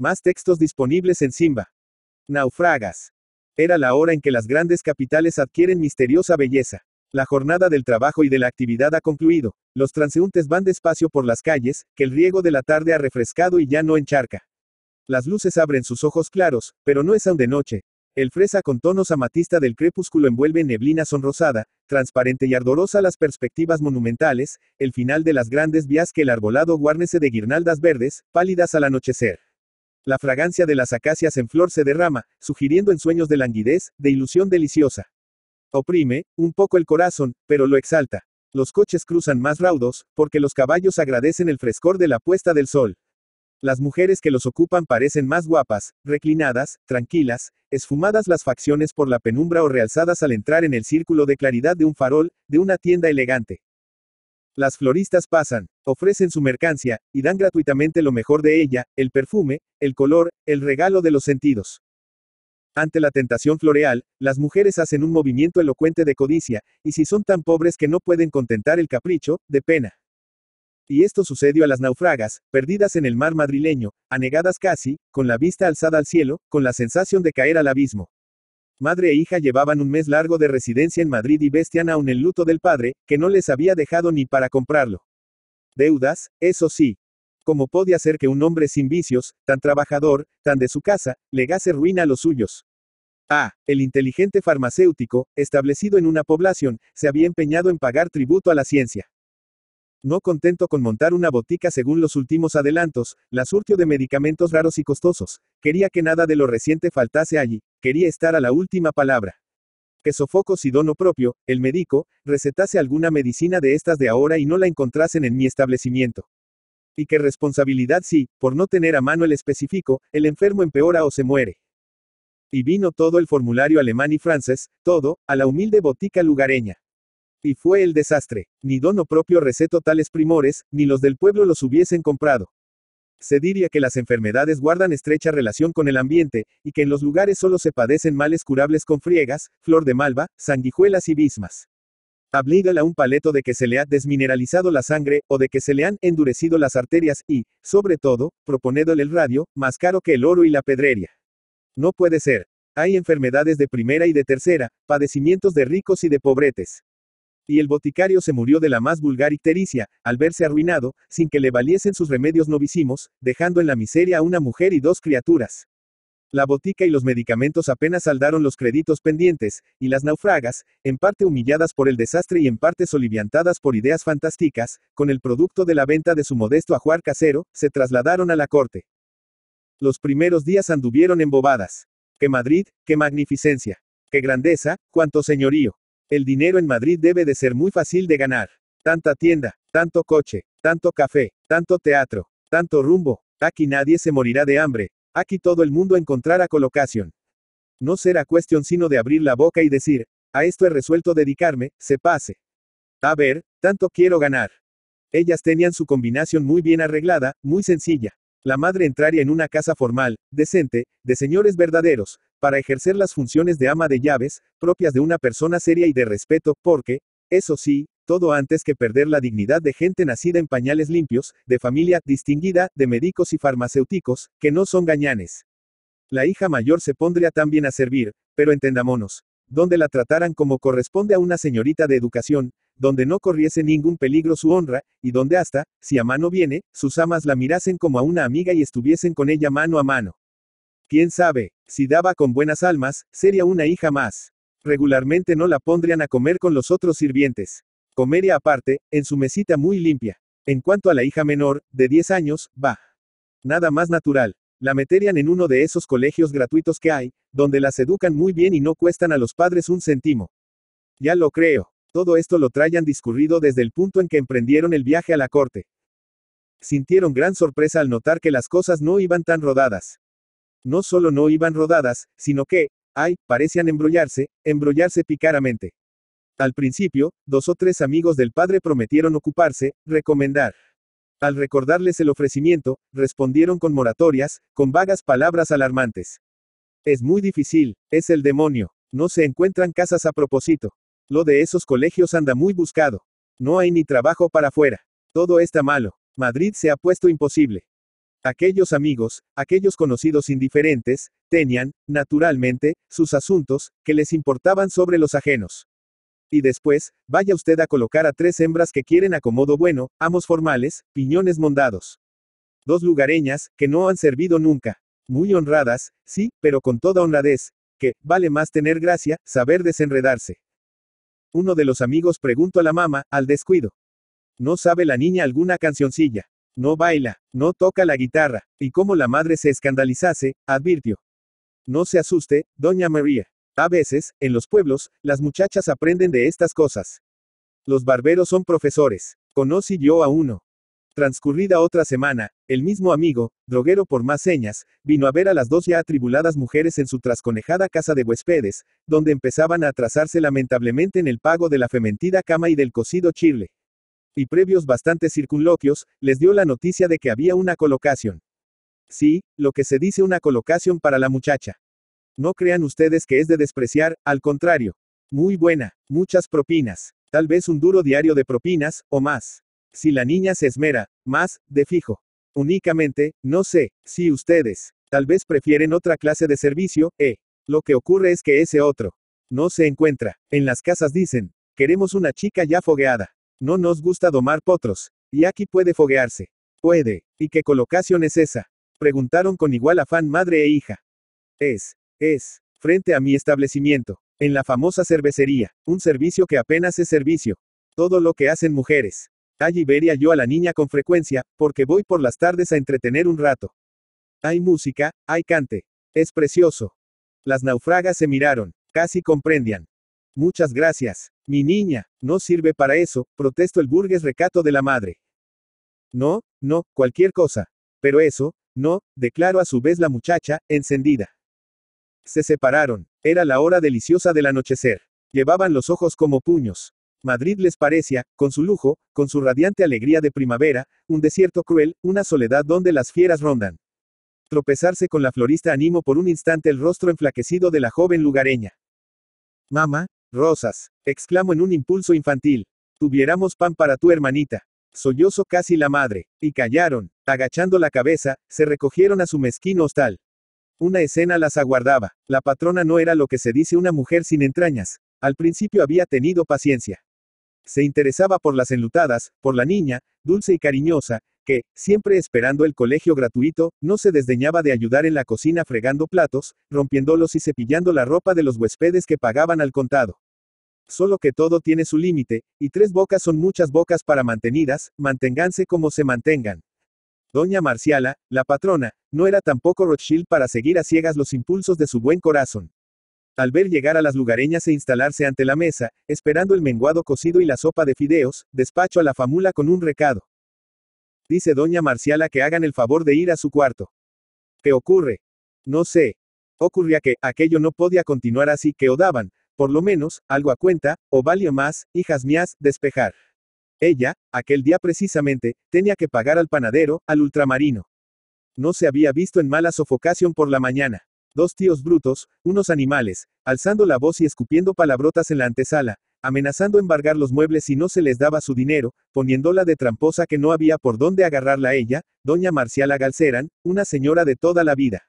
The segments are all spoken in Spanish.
Más textos disponibles en Simba. Naufragas. Era la hora en que las grandes capitales adquieren misteriosa belleza. La jornada del trabajo y de la actividad ha concluido. Los transeúntes van despacio por las calles, que el riego de la tarde ha refrescado y ya no encharca. Las luces abren sus ojos claros, pero no es aún de noche. El fresa con tonos amatista del crepúsculo envuelve en neblina sonrosada, transparente y ardorosa las perspectivas monumentales, el final de las grandes vías que el arbolado guárnese de guirnaldas verdes, pálidas al anochecer. La fragancia de las acacias en flor se derrama, sugiriendo ensueños de languidez, de ilusión deliciosa. Oprime, un poco el corazón, pero lo exalta. Los coches cruzan más raudos, porque los caballos agradecen el frescor de la puesta del sol. Las mujeres que los ocupan parecen más guapas, reclinadas, tranquilas, esfumadas las facciones por la penumbra o realzadas al entrar en el círculo de claridad de un farol, de una tienda elegante. Las floristas pasan, ofrecen su mercancía, y dan gratuitamente lo mejor de ella, el perfume, el color, el regalo de los sentidos. Ante la tentación floreal, las mujeres hacen un movimiento elocuente de codicia, y si son tan pobres que no pueden contentar el capricho, de pena. Y esto sucedió a las naufragas, perdidas en el mar madrileño, anegadas casi, con la vista alzada al cielo, con la sensación de caer al abismo. Madre e hija llevaban un mes largo de residencia en Madrid y vestían aún el luto del padre, que no les había dejado ni para comprarlo. Deudas, eso sí. ¿Cómo podía ser que un hombre sin vicios, tan trabajador, tan de su casa, legase ruina a los suyos? Ah, el inteligente farmacéutico, establecido en una población, se había empeñado en pagar tributo a la ciencia. No contento con montar una botica según los últimos adelantos, la surtió de medicamentos raros y costosos. Quería que nada de lo reciente faltase allí quería estar a la última palabra. Que Sofocos y Dono propio, el médico, recetase alguna medicina de estas de ahora y no la encontrasen en mi establecimiento. Y que responsabilidad sí, por no tener a mano el específico, el enfermo empeora o se muere. Y vino todo el formulario alemán y francés, todo, a la humilde botica lugareña. Y fue el desastre. Ni dono propio receto tales primores, ni los del pueblo los hubiesen comprado. Se diría que las enfermedades guardan estrecha relación con el ambiente, y que en los lugares solo se padecen males curables con friegas, flor de malva, sanguijuelas y bismas. a un paleto de que se le ha desmineralizado la sangre, o de que se le han endurecido las arterias, y, sobre todo, proponéndole el radio, más caro que el oro y la pedrería. No puede ser. Hay enfermedades de primera y de tercera, padecimientos de ricos y de pobretes y el boticario se murió de la más vulgar ictericia, al verse arruinado, sin que le valiesen sus remedios novísimos, dejando en la miseria a una mujer y dos criaturas. La botica y los medicamentos apenas saldaron los créditos pendientes, y las naufragas, en parte humilladas por el desastre y en parte soliviantadas por ideas fantásticas, con el producto de la venta de su modesto ajuar casero, se trasladaron a la corte. Los primeros días anduvieron embobadas. ¡Qué Madrid, qué magnificencia! ¡Qué grandeza, cuánto señorío! El dinero en Madrid debe de ser muy fácil de ganar. Tanta tienda, tanto coche, tanto café, tanto teatro, tanto rumbo. Aquí nadie se morirá de hambre. Aquí todo el mundo encontrará colocación. No será cuestión sino de abrir la boca y decir, a esto he resuelto dedicarme, se pase. A ver, tanto quiero ganar. Ellas tenían su combinación muy bien arreglada, muy sencilla. La madre entraría en una casa formal, decente, de señores verdaderos, para ejercer las funciones de ama de llaves, propias de una persona seria y de respeto, porque, eso sí, todo antes que perder la dignidad de gente nacida en pañales limpios, de familia distinguida, de médicos y farmacéuticos, que no son gañanes. La hija mayor se pondría también a servir, pero entendámonos, donde la trataran como corresponde a una señorita de educación, donde no corriese ningún peligro su honra, y donde hasta, si a mano viene, sus amas la mirasen como a una amiga y estuviesen con ella mano a mano. Quién sabe, si daba con buenas almas, sería una hija más. Regularmente no la pondrían a comer con los otros sirvientes. Comería aparte, en su mesita muy limpia. En cuanto a la hija menor, de 10 años, va. Nada más natural. La meterían en uno de esos colegios gratuitos que hay, donde las educan muy bien y no cuestan a los padres un centimo. Ya lo creo. Todo esto lo traían discurrido desde el punto en que emprendieron el viaje a la corte. Sintieron gran sorpresa al notar que las cosas no iban tan rodadas. No solo no iban rodadas, sino que, ay, parecían embrollarse, embrollarse picaramente. Al principio, dos o tres amigos del padre prometieron ocuparse, recomendar. Al recordarles el ofrecimiento, respondieron con moratorias, con vagas palabras alarmantes. Es muy difícil, es el demonio. No se encuentran casas a propósito. Lo de esos colegios anda muy buscado. No hay ni trabajo para afuera. Todo está malo. Madrid se ha puesto imposible. Aquellos amigos, aquellos conocidos indiferentes, tenían, naturalmente, sus asuntos, que les importaban sobre los ajenos. Y después, vaya usted a colocar a tres hembras que quieren acomodo bueno, amos formales, piñones mondados. Dos lugareñas, que no han servido nunca. Muy honradas, sí, pero con toda honradez, que, vale más tener gracia, saber desenredarse. Uno de los amigos preguntó a la mamá, al descuido. No sabe la niña alguna cancioncilla. No baila, no toca la guitarra, y como la madre se escandalizase, advirtió. No se asuste, doña María. A veces, en los pueblos, las muchachas aprenden de estas cosas. Los barberos son profesores. Conocí yo a uno. Transcurrida otra semana, el mismo amigo, droguero por más señas, vino a ver a las dos ya atribuladas mujeres en su trasconejada casa de huéspedes, donde empezaban a atrasarse lamentablemente en el pago de la fementida cama y del cocido chile. Y previos bastantes circunloquios, les dio la noticia de que había una colocación. Sí, lo que se dice una colocación para la muchacha. No crean ustedes que es de despreciar, al contrario. Muy buena, muchas propinas, tal vez un duro diario de propinas, o más. Si la niña se esmera, más, de fijo. Únicamente, no sé, si ustedes, tal vez prefieren otra clase de servicio, eh. Lo que ocurre es que ese otro, no se encuentra. En las casas dicen, queremos una chica ya fogueada. No nos gusta domar potros, y aquí puede foguearse. Puede, ¿y qué colocación es esa? Preguntaron con igual afán madre e hija. Es, es, frente a mi establecimiento, en la famosa cervecería, un servicio que apenas es servicio. Todo lo que hacen mujeres, Allí vería yo a la niña con frecuencia, porque voy por las tardes a entretener un rato. Hay música, hay cante. Es precioso. Las naufragas se miraron, casi comprendían. Muchas gracias. Mi niña, no sirve para eso, protestó el burgués recato de la madre. No, no, cualquier cosa. Pero eso, no, declaró a su vez la muchacha, encendida. Se separaron. Era la hora deliciosa del anochecer. Llevaban los ojos como puños. Madrid les parecía, con su lujo, con su radiante alegría de primavera, un desierto cruel, una soledad donde las fieras rondan. Tropezarse con la florista animó por un instante el rostro enflaquecido de la joven lugareña. Mamá, rosas, exclamó en un impulso infantil. Tuviéramos pan para tu hermanita. Sollozo casi la madre, y callaron, agachando la cabeza, se recogieron a su mezquino hostal. Una escena las aguardaba. La patrona no era lo que se dice una mujer sin entrañas. Al principio había tenido paciencia. Se interesaba por las enlutadas, por la niña, dulce y cariñosa, que, siempre esperando el colegio gratuito, no se desdeñaba de ayudar en la cocina fregando platos, rompiéndolos y cepillando la ropa de los huéspedes que pagaban al contado. Solo que todo tiene su límite, y tres bocas son muchas bocas para mantenidas, manténganse como se mantengan. Doña Marciala, la patrona, no era tampoco Rothschild para seguir a ciegas los impulsos de su buen corazón. Al ver llegar a las lugareñas e instalarse ante la mesa, esperando el menguado cocido y la sopa de fideos, despacho a la famula con un recado. Dice doña Marciala que hagan el favor de ir a su cuarto. ¿Qué ocurre? No sé. Ocurría que, aquello no podía continuar así que o daban, por lo menos, algo a cuenta, o valía más, hijas mías, despejar. Ella, aquel día precisamente, tenía que pagar al panadero, al ultramarino. No se había visto en mala sofocación por la mañana. Dos tíos brutos, unos animales, alzando la voz y escupiendo palabrotas en la antesala, amenazando embargar los muebles si no se les daba su dinero, poniéndola de tramposa que no había por dónde agarrarla ella, doña Marciala Galcerán, una señora de toda la vida.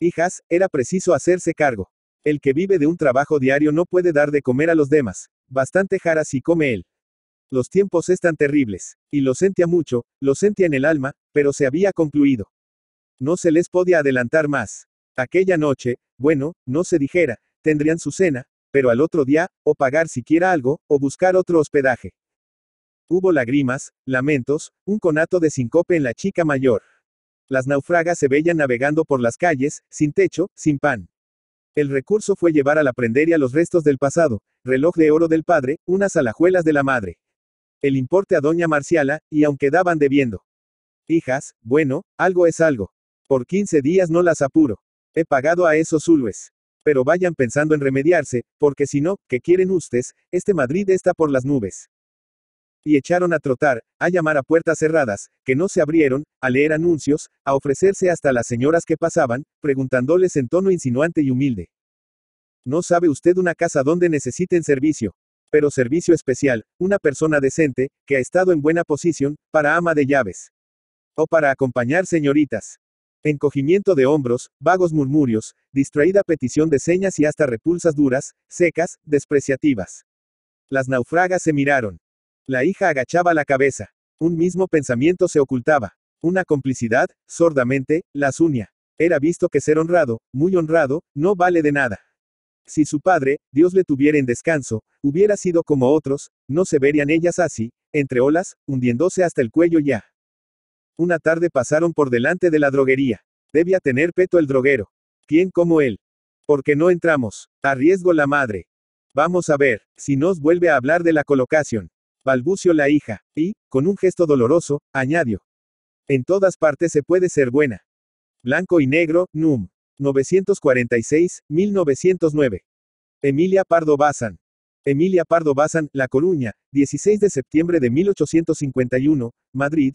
Hijas, era preciso hacerse cargo. El que vive de un trabajo diario no puede dar de comer a los demás, bastante jaras si come él. Los tiempos están terribles, y lo sentía mucho, lo sentía en el alma, pero se había concluido. No se les podía adelantar más. Aquella noche, bueno, no se dijera, tendrían su cena, pero al otro día, o pagar siquiera algo, o buscar otro hospedaje. Hubo lágrimas, lamentos, un conato de sincope en la chica mayor. Las naufragas se veían navegando por las calles, sin techo, sin pan. El recurso fue llevar a la prenderia los restos del pasado, reloj de oro del padre, unas alajuelas de la madre. El importe a doña Marciala, y aunque daban debiendo. Hijas, bueno, algo es algo. Por quince días no las apuro. He pagado a esos ulues. Pero vayan pensando en remediarse, porque si no, que quieren ustedes, este Madrid está por las nubes. Y echaron a trotar, a llamar a puertas cerradas, que no se abrieron, a leer anuncios, a ofrecerse hasta a las señoras que pasaban, preguntándoles en tono insinuante y humilde. No sabe usted una casa donde necesiten servicio. Pero servicio especial, una persona decente, que ha estado en buena posición, para ama de llaves. O para acompañar señoritas. Encogimiento de hombros, vagos murmurios, distraída petición de señas y hasta repulsas duras, secas, despreciativas. Las naufragas se miraron. La hija agachaba la cabeza. Un mismo pensamiento se ocultaba. Una complicidad, sordamente, las uña. Era visto que ser honrado, muy honrado, no vale de nada. Si su padre, Dios le tuviera en descanso, hubiera sido como otros, no se verían ellas así, entre olas, hundiéndose hasta el cuello ya. Una tarde pasaron por delante de la droguería. Debía tener peto el droguero. ¿Quién como él? Porque no entramos. Arriesgo la madre. Vamos a ver, si nos vuelve a hablar de la colocación. Balbucio la hija, y, con un gesto doloroso, añadió. En todas partes se puede ser buena. Blanco y negro, NUM. 946-1909. Emilia Pardo Bazán. Emilia Pardo Bazán, La Coruña, 16 de septiembre de 1851, Madrid,